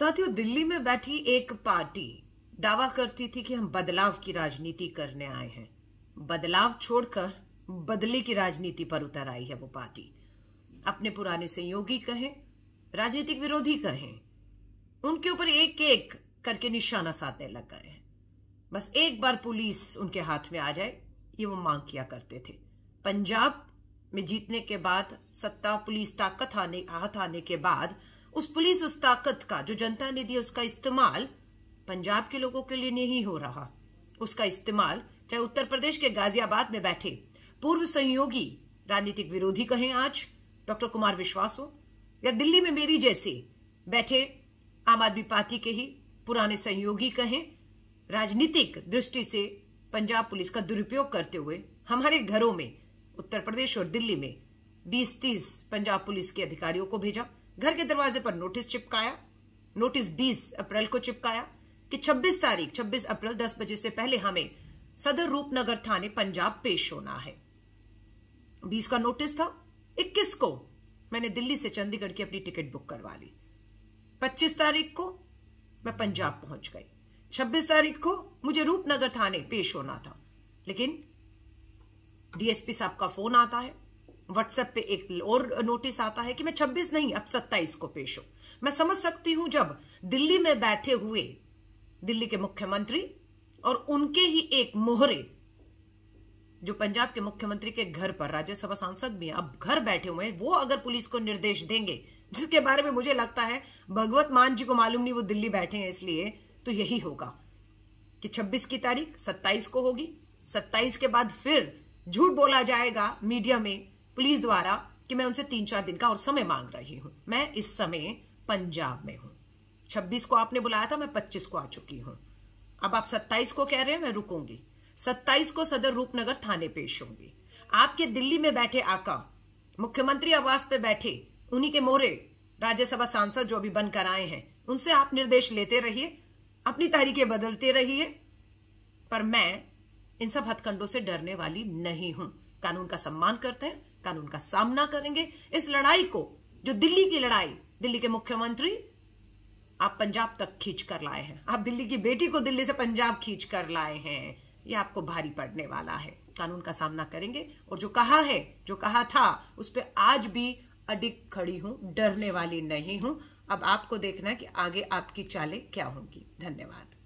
साथियों दिल्ली में बैठी एक पार्टी दावा करती थी कि हम बदलाव की राजनीति करने आए हैं बदलाव छोड़कर बदले की राजनीति पर उतर आई है वो पार्टी अपने पुराने सहयोगी कहें राजनीतिक विरोधी कहें उनके ऊपर एक एक करके निशाना साधने लग गए हैं बस एक बार पुलिस उनके हाथ में आ जाए ये वो मांग किया करते थे पंजाब में जीतने के बाद सत्ता पुलिस ताकत आने हाथ आने के बाद उस पुलिस उस ताकत का जो जनता ने दिया उसका इस्तेमाल पंजाब के लोगों के लिए नहीं हो रहा उसका इस्तेमाल चाहे उत्तर प्रदेश के गाजियाबाद में बैठे पूर्व सहयोगी राजनीतिक विरोधी कहें आज डॉक्टर कुमार विश्वास हो या दिल्ली में मेरी जैसे बैठे आम आदमी पार्टी के ही पुराने सहयोगी कहें राजनीतिक दृष्टि से पंजाब पुलिस का दुरुपयोग करते हुए हमारे घरों में उत्तर प्रदेश और दिल्ली में 20-30 पंजाब पुलिस के अधिकारियों को भेजा घर के दरवाजे पर नोटिस चिपकाया नोटिस 20 अप्रैल को चिपकाया कि 26 तारीख 26 अप्रैल 10 बजे से पहले हमें सदर रूपनगर थाने पंजाब पेश होना है 20 का नोटिस था 21 को मैंने दिल्ली से चंडीगढ़ की अपनी टिकट बुक करवा ली 25 तारीख को मैं पंजाब पहुंच गई 26 तारीख को मुझे रूपनगर थाने पेश होना था लेकिन डीएसपी साहब का फोन आता है व्हाट्सएप पे एक और नोटिस आता है कि मैं 26 नहीं अब 27 को पेश हूं मैं समझ सकती हूं जब दिल्ली में बैठे हुए दिल्ली के मुख्यमंत्री और उनके ही एक मोहरे जो पंजाब के मुख्यमंत्री के घर पर राज्यसभा सांसद भी अब घर बैठे हुए हैं वो अगर पुलिस को निर्देश देंगे जिसके बारे में मुझे लगता है भगवत मान जी को मालूम नहीं वो दिल्ली बैठे हैं इसलिए तो यही होगा कि 26 की तारीख 27 को होगी 27 के बाद फिर झूठ बोला जाएगा मीडिया में पुलिस द्वारा कि मैं उनसे तीन चार दिन का और समय मांग रही हूं मैं इस समय पंजाब में हूं छब्बीस को आपने बुलाया था मैं पच्चीस को आ चुकी हूं अब आप सत्ताईस को कह रहे हैं मैं रुकूंगी सत्ताईस को सदर रूपनगर थाने पेश होंगी आपके दिल्ली में बैठे आका मुख्यमंत्री आवास पे बैठे उन्हीं के मोहरे राज्यसभा सांसद जो अभी बनकर आए हैं उनसे आप निर्देश लेते रहिए अपनी तारीखें बदलते रहिए पर मैं इन सब हथकंडों से डरने वाली नहीं हूं कानून का सम्मान करते हैं कानून का सामना करेंगे इस लड़ाई को जो दिल्ली की लड़ाई दिल्ली के मुख्यमंत्री आप पंजाब तक खींच कर लाए हैं आप दिल्ली की बेटी को दिल्ली से पंजाब खींच कर लाए हैं ये आपको भारी पड़ने वाला है कानून का सामना करेंगे और जो कहा है जो कहा था उस पर आज भी अडिग खड़ी हूं डरने वाली नहीं हूं अब आपको देखना है कि आगे आपकी चालें क्या होंगी धन्यवाद